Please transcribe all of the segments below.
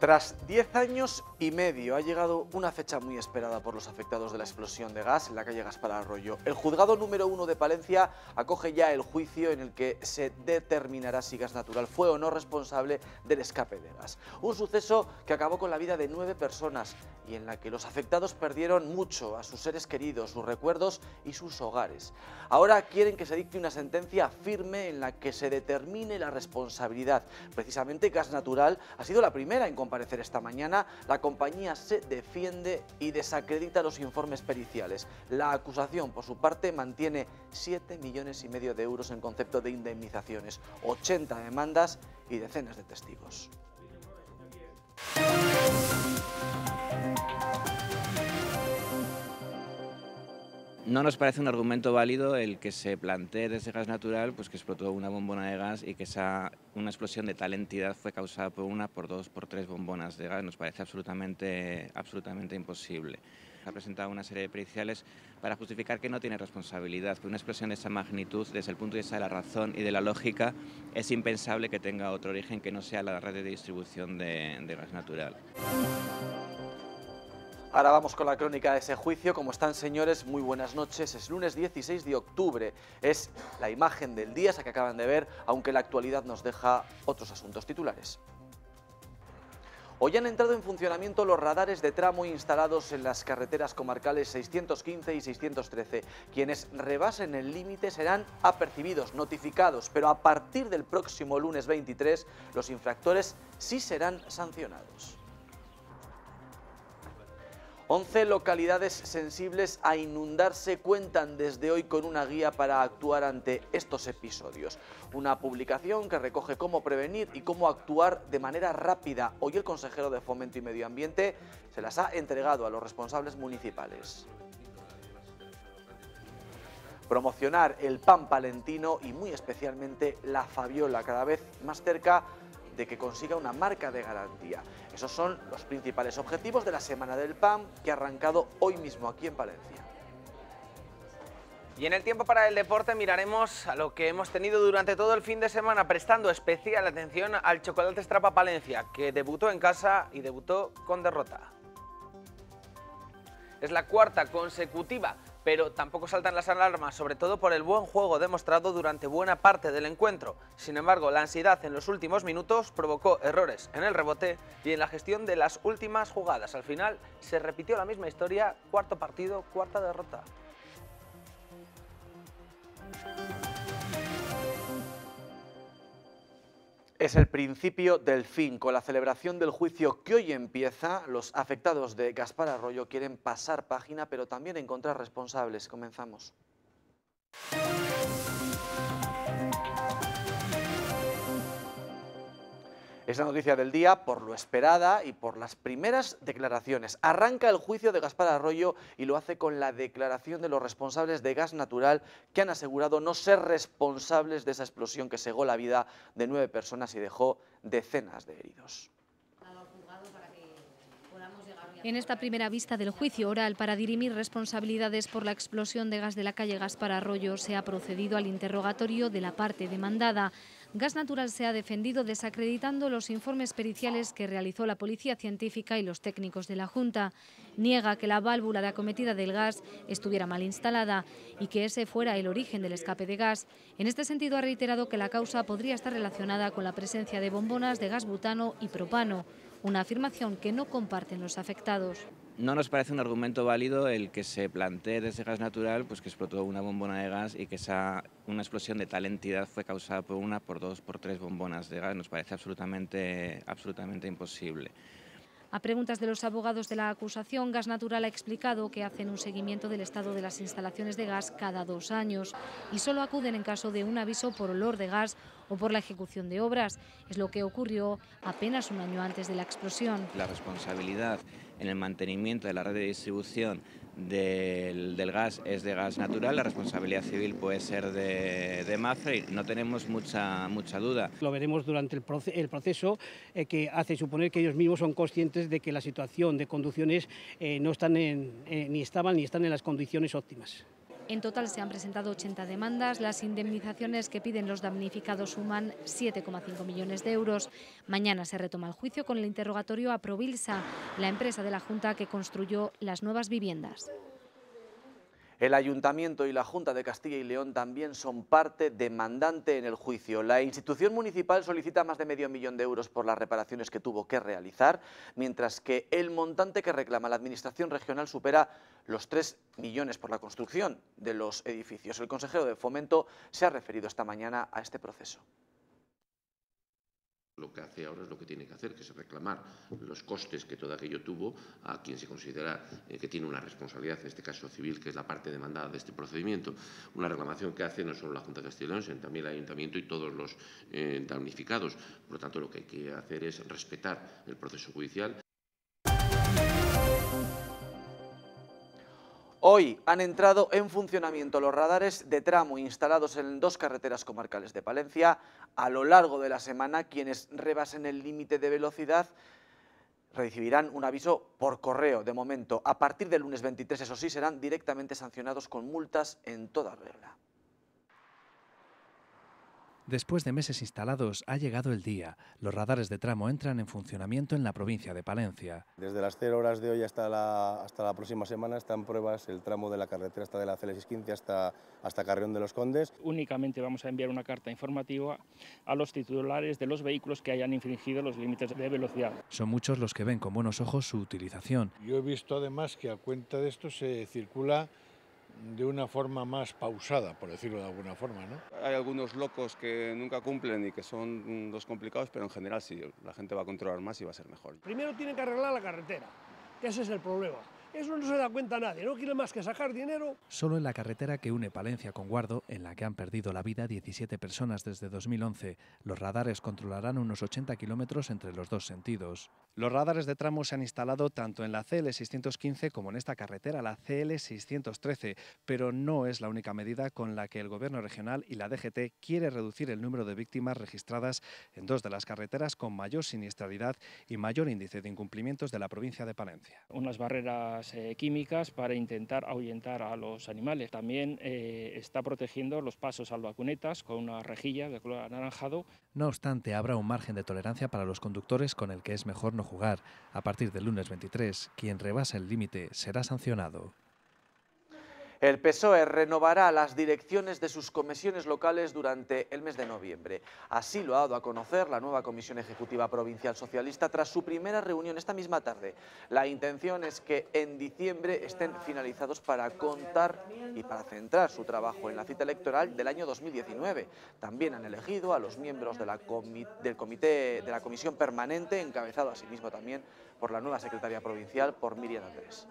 Tras 10 años y medio ha llegado una fecha muy esperada por los afectados de la explosión de gas en la calle Gaspar Arroyo. El juzgado número uno de Palencia acoge ya el juicio en el que se determinará si gas natural fue o no responsable del escape de gas. Un suceso que acabó con la vida de nueve personas y en la que los afectados perdieron mucho a sus seres queridos, sus recuerdos y sus hogares. Ahora quieren que se dicte una sentencia firme en la que se determine la responsabilidad. Precisamente gas natural ha sido la primera en comparecer esta mañana. La compañía se defiende y desacredita los informes periciales. La acusación, por su parte, mantiene 7 millones y medio de euros en concepto de indemnizaciones, 80 demandas y decenas de testigos. No nos parece un argumento válido el que se plantee desde gas natural pues que explotó una bombona de gas y que esa, una explosión de tal entidad fue causada por una, por dos, por tres bombonas de gas. Nos parece absolutamente, absolutamente imposible. Ha presentado una serie de periciales para justificar que no tiene responsabilidad, que una explosión de esa magnitud, desde el punto de vista de la razón y de la lógica, es impensable que tenga otro origen que no sea la red de distribución de gas natural. Ahora vamos con la crónica de ese juicio. Como están, señores? Muy buenas noches. Es lunes 16 de octubre. Es la imagen del día, esa que acaban de ver, aunque la actualidad nos deja otros asuntos titulares. Hoy han entrado en funcionamiento los radares de tramo instalados en las carreteras comarcales 615 y 613. Quienes rebasen el límite serán apercibidos, notificados, pero a partir del próximo lunes 23 los infractores sí serán sancionados. 11 localidades sensibles a inundarse cuentan desde hoy con una guía para actuar ante estos episodios. Una publicación que recoge cómo prevenir y cómo actuar de manera rápida. Hoy el consejero de Fomento y Medio Ambiente se las ha entregado a los responsables municipales promocionar el pan palentino y muy especialmente la Fabiola, cada vez más cerca de que consiga una marca de garantía. Esos son los principales objetivos de la Semana del Pam que ha arrancado hoy mismo aquí en Valencia. Y en el tiempo para el deporte miraremos a lo que hemos tenido durante todo el fin de semana, prestando especial atención al Chocolate Estrapa Palencia, que debutó en casa y debutó con derrota. Es la cuarta consecutiva pero tampoco saltan las alarmas, sobre todo por el buen juego demostrado durante buena parte del encuentro. Sin embargo, la ansiedad en los últimos minutos provocó errores en el rebote y en la gestión de las últimas jugadas. Al final se repitió la misma historia, cuarto partido, cuarta derrota. Es el principio del fin. Con la celebración del juicio que hoy empieza, los afectados de Gaspar Arroyo quieren pasar página, pero también encontrar responsables. Comenzamos. Es la noticia del día por lo esperada y por las primeras declaraciones. Arranca el juicio de Gaspar Arroyo y lo hace con la declaración de los responsables de gas natural que han asegurado no ser responsables de esa explosión que cegó la vida de nueve personas y dejó decenas de heridos. En esta primera vista del juicio oral para dirimir responsabilidades por la explosión de gas de la calle Gaspar Arroyo se ha procedido al interrogatorio de la parte demandada. Gas Natural se ha defendido desacreditando los informes periciales que realizó la Policía Científica y los técnicos de la Junta. Niega que la válvula de acometida del gas estuviera mal instalada y que ese fuera el origen del escape de gas. En este sentido ha reiterado que la causa podría estar relacionada con la presencia de bombonas de gas butano y propano, una afirmación que no comparten los afectados no nos parece un argumento válido el que se plantee desde gas natural pues que explotó una bombona de gas y que esa, una explosión de tal entidad fue causada por una, por dos, por tres bombonas de gas. Nos parece absolutamente, absolutamente imposible. A preguntas de los abogados de la acusación, Gas Natural ha explicado que hacen un seguimiento del estado de las instalaciones de gas cada dos años y solo acuden en caso de un aviso por olor de gas o por la ejecución de obras. Es lo que ocurrió apenas un año antes de la explosión. La responsabilidad en el mantenimiento de la red de distribución del, gas es de gas natural, la responsabilidad civil puede ser de, de y no tenemos mucha, mucha duda. Lo veremos durante el, proceso eh, que hace suponer que ellos mismos son conscientes de que la situación de conducciones eh, no están en, eh, ni estaban ni están en las condiciones óptimas. En total se han presentado 80 demandas. Las indemnizaciones que piden los damnificados suman 7,5 millones de euros. Mañana se retoma el juicio con el interrogatorio a Provilsa, la empresa de la Junta que construyó las nuevas viviendas. El Ayuntamiento y la Junta de Castilla y León también son parte demandante en el juicio. La institución municipal solicita más de medio millón de euros por las reparaciones que tuvo que realizar, mientras que el montante que reclama la Administración Regional supera los 3 millones por la construcción de los edificios. El consejero de Fomento se ha referido esta mañana a este proceso. Lo que hace ahora es lo que tiene que hacer, que es reclamar los costes que todo aquello tuvo a quien se considera eh, que tiene una responsabilidad, en este caso civil, que es la parte demandada de este procedimiento. Una reclamación que hace no solo la Junta de Castilla y León, sino también el Ayuntamiento y todos los eh, damnificados. Por lo tanto, lo que hay que hacer es respetar el proceso judicial. Hoy han entrado en funcionamiento los radares de tramo instalados en dos carreteras comarcales de Palencia. A lo largo de la semana, quienes rebasen el límite de velocidad recibirán un aviso por correo de momento. A partir del lunes 23, eso sí, serán directamente sancionados con multas en toda regla. Después de meses instalados, ha llegado el día. Los radares de tramo entran en funcionamiento en la provincia de Palencia. Desde las 0 horas de hoy hasta la, hasta la próxima semana están pruebas el tramo de la carretera hasta de la CL615 hasta, hasta Carrión de los Condes. Únicamente vamos a enviar una carta informativa a los titulares de los vehículos que hayan infringido los límites de velocidad. Son muchos los que ven con buenos ojos su utilización. Yo he visto además que a cuenta de esto se circula de una forma más pausada, por decirlo de alguna forma. ¿no? Hay algunos locos que nunca cumplen y que son los complicados, pero en general sí, la gente va a controlar más y va a ser mejor. Primero tienen que arreglar la carretera, que ese es el problema. Eso no se da cuenta nadie, no quiere más que sacar dinero. Solo en la carretera que une Palencia con Guardo, en la que han perdido la vida 17 personas desde 2011, los radares controlarán unos 80 kilómetros entre los dos sentidos. Los radares de tramo se han instalado tanto en la CL615 como en esta carretera, la CL613, pero no es la única medida con la que el Gobierno regional y la DGT quiere reducir el número de víctimas registradas en dos de las carreteras con mayor siniestralidad y mayor índice de incumplimientos de la provincia de Palencia. Unas barreras eh, químicas para intentar ahuyentar a los animales. También eh, está protegiendo los pasos vacunetas con una rejilla de color anaranjado. No obstante, habrá un margen de tolerancia para los conductores con el que es mejor no jugar. A partir del lunes 23, quien rebase el límite será sancionado. El PSOE renovará las direcciones de sus comisiones locales durante el mes de noviembre. Así lo ha dado a conocer la nueva Comisión Ejecutiva Provincial Socialista tras su primera reunión esta misma tarde. La intención es que en diciembre estén finalizados para contar y para centrar su trabajo en la cita electoral del año 2019. También han elegido a los miembros de la del comité de la Comisión Permanente, encabezado asimismo también por la nueva secretaria provincial, por Miriam Andrés.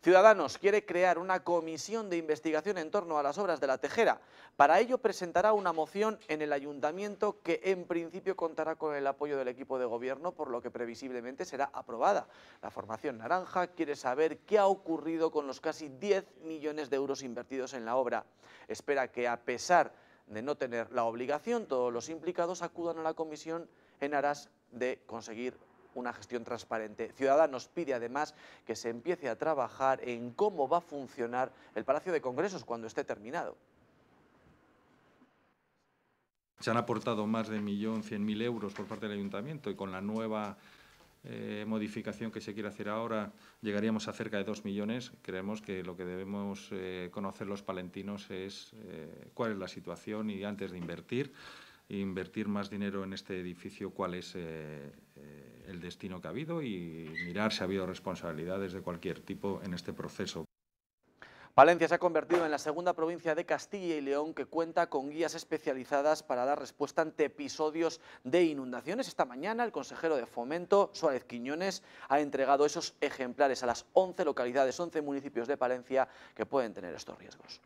Ciudadanos quiere crear una comisión de investigación en torno a las obras de la Tejera. Para ello presentará una moción en el ayuntamiento que en principio contará con el apoyo del equipo de gobierno, por lo que previsiblemente será aprobada. La formación naranja quiere saber qué ha ocurrido con los casi 10 millones de euros invertidos en la obra. Espera que a pesar de no tener la obligación, todos los implicados acudan a la comisión en aras de conseguir una gestión transparente. Ciudadanos pide además que se empiece a trabajar en cómo va a funcionar el Palacio de Congresos cuando esté terminado. Se han aportado más de 1.100.000 euros por parte del Ayuntamiento y con la nueva eh, modificación que se quiere hacer ahora llegaríamos a cerca de 2 millones. Creemos que lo que debemos eh, conocer los palentinos es eh, cuál es la situación y antes de invertir, invertir más dinero en este edificio, cuál es el destino que ha habido y mirar si ha habido responsabilidades de cualquier tipo en este proceso. Palencia se ha convertido en la segunda provincia de Castilla y León que cuenta con guías especializadas para dar respuesta ante episodios de inundaciones. Esta mañana el consejero de Fomento, Suárez Quiñones, ha entregado esos ejemplares a las 11 localidades, 11 municipios de Palencia que pueden tener estos riesgos.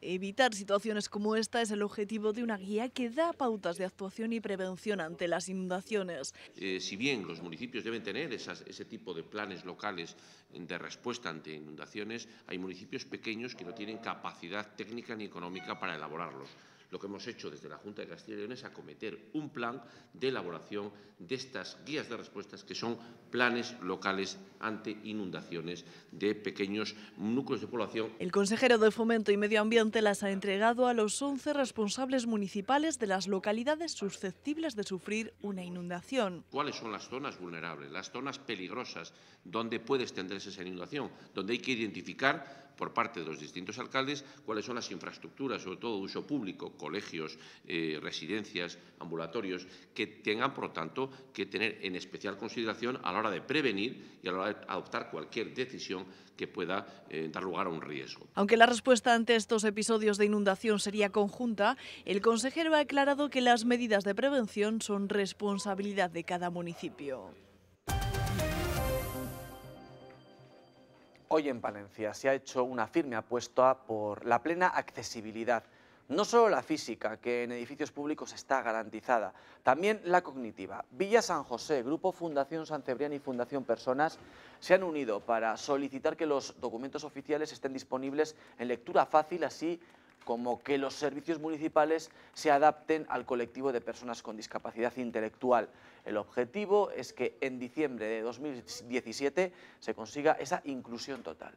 Evitar situaciones como esta es el objetivo de una guía que da pautas de actuación y prevención ante las inundaciones. Eh, si bien los municipios deben tener ese tipo de planes locales de respuesta ante inundaciones, hay municipios pequeños que no tienen capacidad técnica ni económica para elaborarlos. Lo que hemos hecho desde la Junta de Castilla y León es acometer un plan de elaboración de estas guías de respuestas que son planes locales ante inundaciones de pequeños núcleos de población. El consejero de Fomento y Medio Ambiente las ha entregado a los 11 responsables municipales de las localidades susceptibles de sufrir una inundación. ¿Cuáles son las zonas vulnerables, las zonas peligrosas donde puede extenderse esa inundación, donde hay que identificar por parte de los distintos alcaldes cuáles son las infraestructuras, sobre todo de uso público, colegios, eh, residencias, ambulatorios, que tengan, por lo tanto, que tener en especial consideración a la hora de prevenir y a la hora de adoptar cualquier decisión que pueda eh, dar lugar a un riesgo. Aunque la respuesta ante estos episodios de inundación sería conjunta, el consejero ha aclarado que las medidas de prevención son responsabilidad de cada municipio. Hoy en Palencia se ha hecho una firme apuesta por la plena accesibilidad, no solo la física, que en edificios públicos está garantizada, también la cognitiva. Villa San José, Grupo Fundación San Cebrián y Fundación Personas se han unido para solicitar que los documentos oficiales estén disponibles en lectura fácil, así como que los servicios municipales se adapten al colectivo de personas con discapacidad intelectual. El objetivo es que en diciembre de 2017 se consiga esa inclusión total.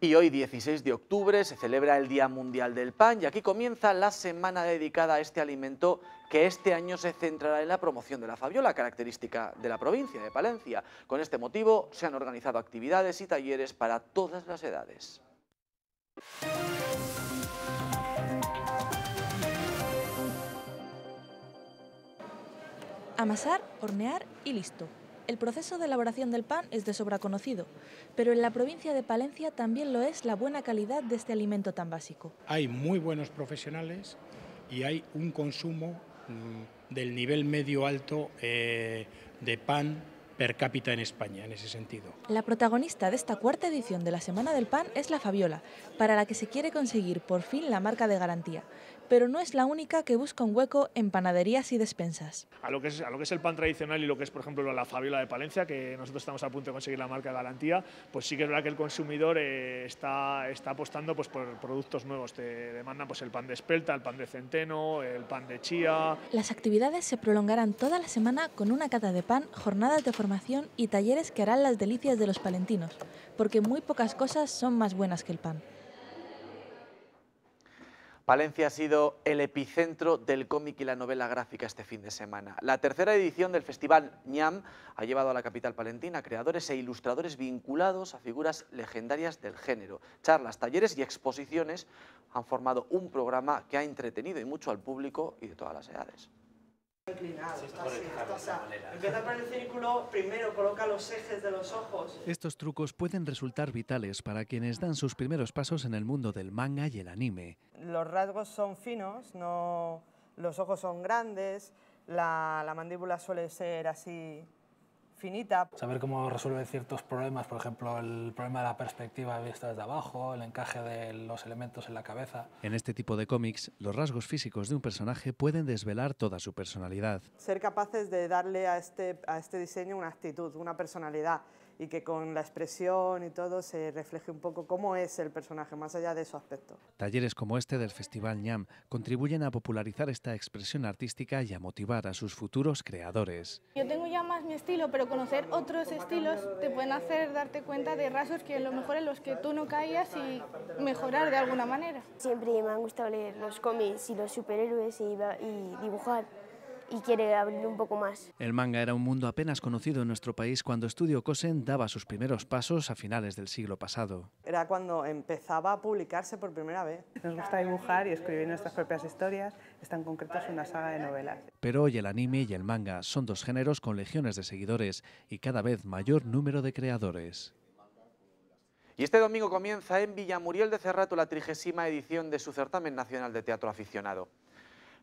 Y hoy, 16 de octubre, se celebra el Día Mundial del Pan y aquí comienza la semana dedicada a este alimento que este año se centrará en la promoción de la fabiola, característica de la provincia de Palencia. Con este motivo se han organizado actividades y talleres para todas las edades. Amasar, hornear y listo. El proceso de elaboración del pan es de sobra conocido, pero en la provincia de Palencia también lo es la buena calidad de este alimento tan básico. Hay muy buenos profesionales y hay un consumo mm, del nivel medio alto eh, de pan per cápita en España, en ese sentido. La protagonista de esta cuarta edición de la Semana del Pan es la Fabiola, para la que se quiere conseguir por fin la marca de garantía, pero no es la única que busca un hueco en panaderías y despensas. A lo que es, el pan tradicional y lo que es, por ejemplo, la Fabiola de Palencia, que nosotros estamos a punto de conseguir la marca de garantía, pues sí que es verdad que el consumidor eh, está, apostando pues, por productos nuevos. Te demandan pues, el pan de espelta, el pan de centeno, el pan de chía. Las actividades se prolongarán toda la semana con una cata de pan, jornadas de formación y talleres que harán las delicias de los palentinos, porque muy pocas cosas son más buenas que el pan. Palencia ha sido el epicentro del cómic y la novela gráfica este fin de semana. La tercera edición del Festival ñam ha llevado a la capital palentina creadores e ilustradores vinculados a figuras legendarias del género. Charlas, talleres y exposiciones han formado un programa que ha entretenido y mucho al público y de todas las edades el círculo, primero coloca los ejes de los ojos. Estos trucos pueden resultar vitales para quienes dan sus primeros pasos en el mundo del manga y el anime. Los rasgos son finos, no, los ojos son grandes, la, la mandíbula suele ser así Saber cómo resuelve ciertos problemas, por ejemplo, el problema de la perspectiva vista desde abajo, el encaje de los elementos en la cabeza. En este tipo de cómics, los rasgos físicos de un personaje pueden desvelar toda su personalidad. Ser capaces de darle a este, a este diseño una actitud, una personalidad y que con la expresión y todo se refleje un poco cómo es el personaje, más allá de su aspecto. Talleres como este del Festival ñam contribuyen a popularizar esta expresión artística y a motivar a sus futuros creadores. Yo tengo ya más mi estilo, pero conocer otros estilos te pueden hacer darte cuenta de rasgos que a lo mejor en los que tú no caías y mejorar de alguna manera. Siempre me han gustado leer los cómics y los superhéroes y dibujar y quiere abrir un poco más. El manga era un mundo apenas conocido en nuestro país cuando Estudio Cosen daba sus primeros pasos a finales del siglo pasado. Era cuando empezaba a publicarse por primera vez. Nos gusta dibujar y escribir nuestras propias historias, Están en una saga de novelas. Pero hoy el anime y el manga son dos géneros con legiones de seguidores y cada vez mayor número de creadores. Y este domingo comienza en Villamuriel de Cerrato la trigésima edición de su certamen nacional de teatro aficionado.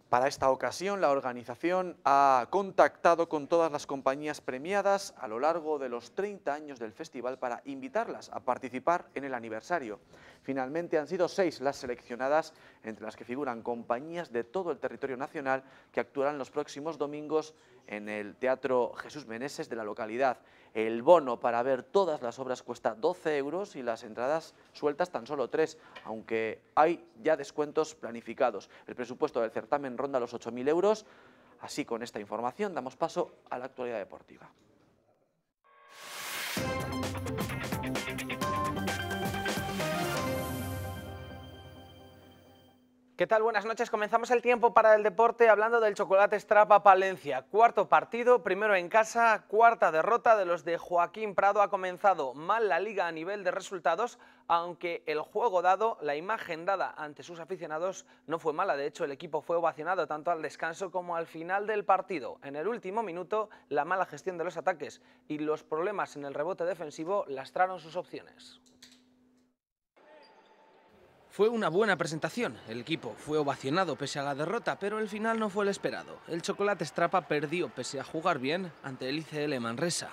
Para esta ocasión, la organización ha contactado con todas las compañías premiadas a lo largo de los 30 años del festival para invitarlas a participar en el aniversario. Finalmente han sido seis las seleccionadas, entre las que figuran compañías de todo el territorio nacional que actuarán los próximos domingos en el Teatro Jesús Meneses de la localidad. El bono para ver todas las obras cuesta 12 euros y las entradas sueltas tan solo 3, aunque hay ya descuentos planificados. El presupuesto del certamen ronda los 8.000 euros. Así, con esta información, damos paso a la actualidad deportiva. ¿Qué tal? Buenas noches. Comenzamos el tiempo para el deporte hablando del chocolate Strapa Palencia. Cuarto partido, primero en casa, cuarta derrota de los de Joaquín Prado. Ha comenzado mal la liga a nivel de resultados, aunque el juego dado, la imagen dada ante sus aficionados no fue mala. De hecho, el equipo fue ovacionado tanto al descanso como al final del partido. En el último minuto, la mala gestión de los ataques y los problemas en el rebote defensivo lastraron sus opciones. Fue una buena presentación, el equipo fue ovacionado pese a la derrota, pero el final no fue el esperado. El Chocolate Strapa perdió pese a jugar bien ante el ICL Manresa.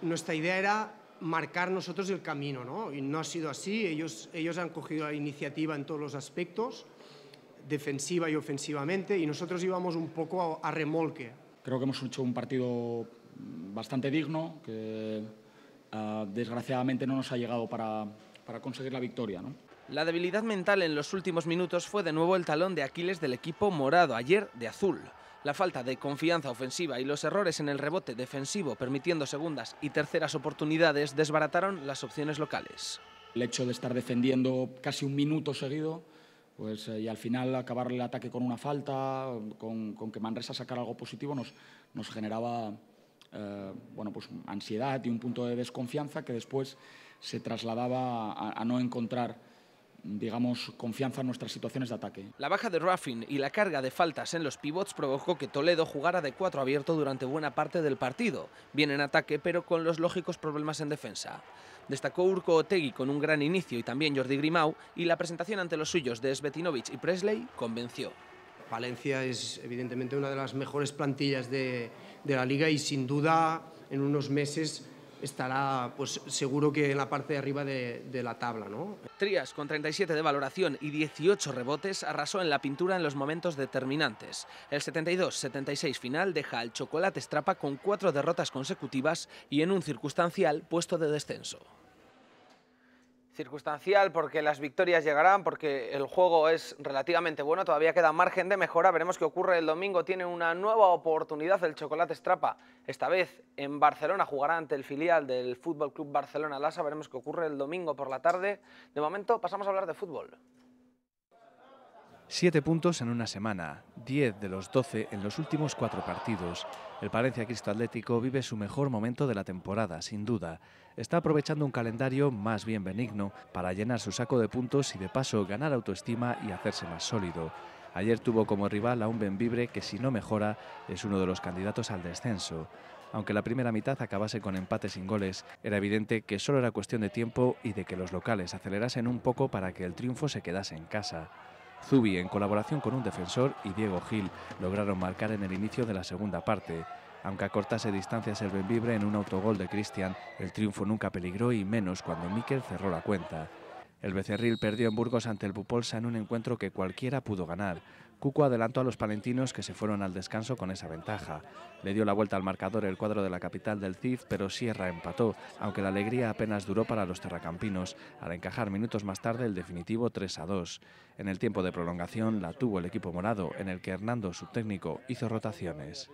Nuestra idea era marcar nosotros el camino, ¿no? Y no ha sido así, ellos, ellos han cogido la iniciativa en todos los aspectos, defensiva y ofensivamente, y nosotros íbamos un poco a, remolque. Creo que hemos hecho un partido bastante digno, que ah, desgraciadamente no nos ha llegado para, para conseguir la victoria, ¿no? La debilidad mental en los últimos minutos fue de nuevo el talón de Aquiles del equipo morado, ayer de azul. La falta de confianza ofensiva y los errores en el rebote defensivo, permitiendo segundas y terceras oportunidades, desbarataron las opciones locales. El hecho de estar defendiendo casi un minuto seguido, pues, eh, y al final acabar el ataque con una falta, con, con que Manresa sacara algo positivo, nos, generaba eh, bueno, pues, ansiedad y un punto de desconfianza que después se trasladaba a no encontrar digamos, confianza en nuestras situaciones de ataque. La baja de Ruffin y la carga de faltas en los pivots provocó que Toledo jugara de cuatro abierto durante buena parte del partido, bien en ataque pero con los lógicos problemas en defensa. Destacó Urco Otegui con un gran inicio y también Jordi Grimau y la presentación ante los suyos de Svetinovic y Presley convenció. Valencia es evidentemente una de las mejores plantillas de la liga y sin duda en unos meses estará pues seguro que en la parte de arriba de, la tabla. ¿no? Trías, con 37 de valoración y 18 rebotes, arrasó en la pintura en los momentos determinantes. El 72-76 final deja al Chocolate Estrapa con cuatro derrotas consecutivas y en un circunstancial puesto de descenso circunstancial porque las victorias llegarán, porque el juego es relativamente bueno, todavía queda margen de mejora, veremos qué ocurre el domingo, tiene una nueva oportunidad el Chocolate Estrapa, esta vez en Barcelona, jugará ante el filial del Fútbol Club Barcelona Lasa, veremos qué ocurre el domingo por la tarde. De momento pasamos a hablar de fútbol. Siete puntos en una semana, diez de los doce en los últimos cuatro partidos. El Palencia Cristo Atlético vive su mejor momento de la temporada, sin duda. Está aprovechando un calendario más bien benigno para llenar su saco de puntos y de paso ganar autoestima y hacerse más sólido. Ayer tuvo como rival a un Benvibre que si no mejora es uno de los candidatos al descenso. Aunque la primera mitad acabase con empate sin goles, era evidente que solo era cuestión de tiempo y de que los locales acelerasen un poco para que el triunfo se quedase en casa. Zubi, en colaboración con un defensor, y Diego Gil lograron marcar en el inicio de la segunda parte. Aunque acortase distancias el Benvibre en un autogol de Cristian, el triunfo nunca peligró y menos cuando Miquel cerró la cuenta. El Becerril perdió en Burgos ante el Bupolsa en un encuentro que cualquiera pudo ganar. Cuco adelantó a los palentinos que se fueron al descanso con esa ventaja. Le dio la vuelta al marcador el cuadro de la capital del CIF, pero Sierra empató, aunque la alegría apenas duró para los terracampinos, al encajar minutos más tarde el definitivo 3 a 2. En el tiempo de prolongación la tuvo el equipo morado, en el que Hernando, su técnico, hizo rotaciones.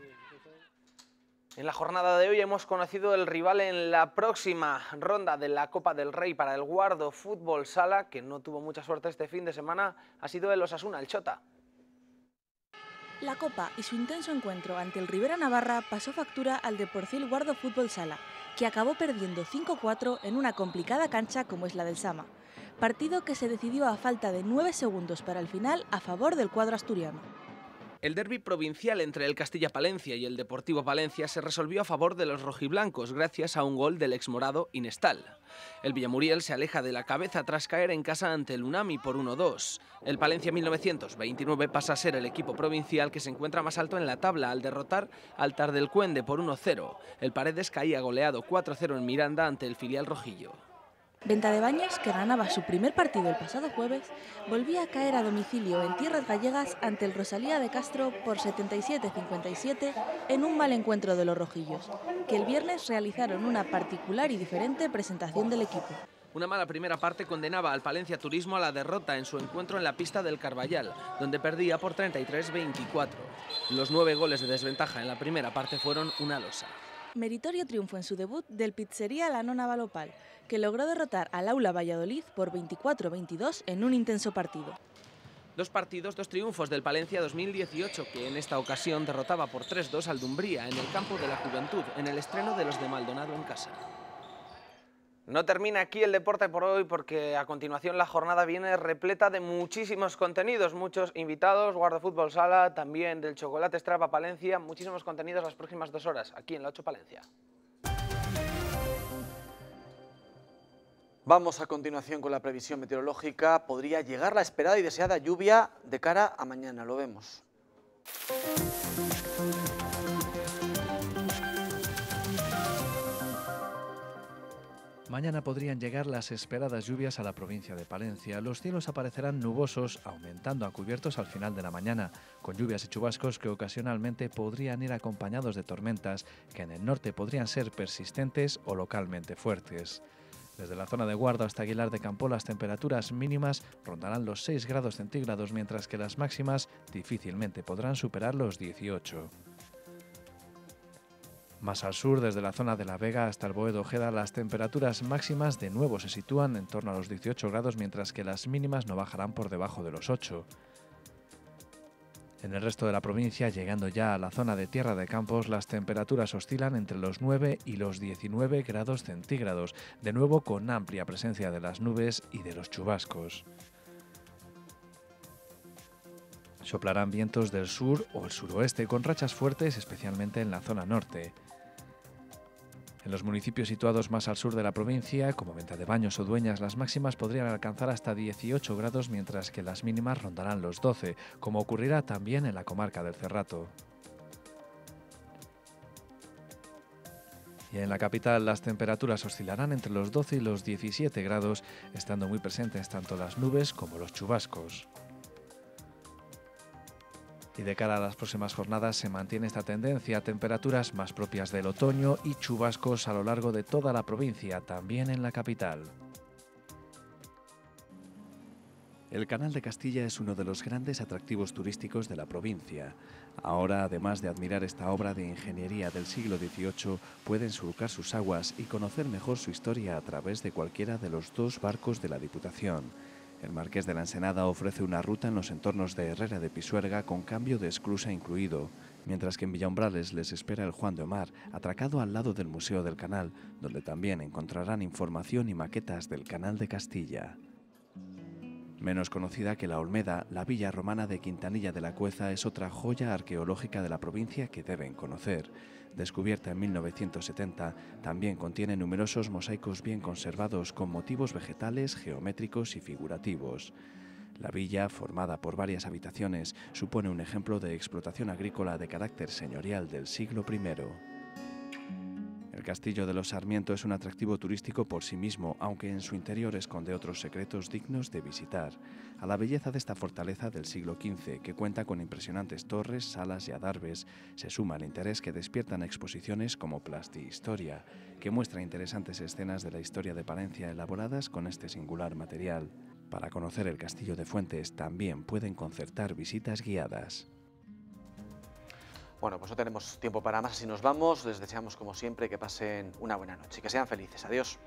En la jornada de hoy hemos conocido el rival en la próxima ronda de la Copa del Rey para el Guardo Fútbol Sala, que no tuvo mucha suerte este fin de semana, ha sido el Osasuna, el Chota. La Copa y su intenso encuentro ante el Rivera Navarra pasó factura al Deporcil Guardo Fútbol Sala, que acabó perdiendo 5-4 en una complicada cancha como es la del Sama, partido que se decidió a falta de 9 segundos para el final a favor del cuadro asturiano. El derby provincial entre el Castilla-Palencia y el Deportivo Palencia se resolvió a favor de los rojiblancos gracias a un gol del morado Inestal. El Villamuriel se aleja de la cabeza tras caer en casa ante el Unami por 1-2. El Palencia 1929 pasa a ser el equipo provincial que se encuentra más alto en la tabla al derrotar al Cuende por 1-0. El Paredes caía goleado 4-0 en Miranda ante el filial rojillo. Venta de Baños, que ganaba su primer partido el pasado jueves, volvía a caer a domicilio en tierras gallegas ante el Rosalía de Castro por 77-57 en un mal encuentro de los rojillos, que el viernes realizaron una particular y diferente presentación del equipo. Una mala primera parte condenaba al Palencia Turismo a la derrota en su encuentro en la pista del Carballal, donde perdía por 33-24. Los nueve goles de desventaja en la primera parte fueron una losa meritorio triunfo en su debut del Pizzería La Nona Balopal, que logró derrotar al Aula Valladolid por 24-22 en un intenso partido. Dos partidos, dos triunfos del Palencia 2018, que en esta ocasión derrotaba por 3-2 al Dumbría en el campo de la Juventud, en el estreno de los de Maldonado en casa. No termina aquí el deporte por hoy porque a continuación la jornada viene repleta de muchísimos contenidos, muchos invitados, Fútbol sala, también del chocolate Strapa Palencia, muchísimos contenidos las próximas dos horas aquí en la Ocho Palencia. Vamos a continuación con la previsión meteorológica. Podría llegar la esperada y deseada lluvia de cara a mañana, lo vemos. Mañana podrían llegar las esperadas lluvias a la provincia de Palencia. Los cielos aparecerán nubosos, aumentando a cubiertos al final de la mañana, con lluvias y chubascos que ocasionalmente podrían ir acompañados de tormentas, que en el norte podrían ser persistentes o localmente fuertes. Desde la zona de Guardo hasta Aguilar de Campo las temperaturas mínimas rondarán los 6 grados centígrados mientras que las máximas difícilmente podrán superar los 18. Más al sur, desde la zona de La Vega hasta el Boedo Ojeda, las temperaturas máximas de nuevo se sitúan en torno a los 18 grados, mientras que las mínimas no bajarán por debajo de los 8. En el resto de la provincia, llegando ya a la zona de Tierra de Campos, las temperaturas oscilan entre los 9 y los 19 grados centígrados, de nuevo con amplia presencia de las nubes y de los chubascos. Soplarán vientos del sur o el suroeste con rachas fuertes, especialmente en la zona norte. En los municipios situados más al sur de la provincia, como Venta de Baños o Dueñas, las máximas podrían alcanzar hasta 18 grados, mientras que las mínimas rondarán los 12, como ocurrirá también en la comarca del Cerrato. Y en la capital las temperaturas oscilarán entre los 12 y los 17 grados, estando muy presentes tanto las nubes como los chubascos. Y de cara a las próximas jornadas se mantiene esta tendencia, a temperaturas más propias del otoño y chubascos a lo largo de toda la provincia, también en la capital. El Canal de Castilla es uno de los grandes atractivos turísticos de la provincia. Ahora, además de admirar esta obra de ingeniería del siglo XVIII, pueden surcar sus aguas y conocer mejor su historia a través de cualquiera de los dos barcos de la Diputación. El Marqués de la Ensenada ofrece una ruta en los entornos de Herrera de Pisuerga con cambio de esclusa incluido, mientras que en Villaumbrales les espera el Juan de Omar, atracado al lado del Museo del Canal, donde también encontrarán información y maquetas del Canal de Castilla. Menos conocida que la Olmeda, la villa romana de Quintanilla de la Cueza es otra joya arqueológica de la provincia que deben conocer. Descubierta en 1970, también contiene numerosos mosaicos bien conservados con motivos vegetales, geométricos y figurativos. La villa, formada por varias habitaciones, supone un ejemplo de explotación agrícola de carácter señorial del siglo I. El castillo de los Sarmiento es un atractivo turístico por sí mismo, aunque en su interior esconde otros secretos dignos de visitar. A la belleza de esta fortaleza del siglo XV, que cuenta con impresionantes torres, salas y adarves, se suma el interés que despiertan exposiciones como plastihistoria, que muestra interesantes escenas de la historia de Palencia elaboradas con este singular material. Para conocer el castillo de Fuentes también pueden concertar visitas guiadas. Bueno, pues no tenemos tiempo para más, así nos vamos. Les deseamos, como siempre, que pasen una buena noche, y que sean felices. Adiós.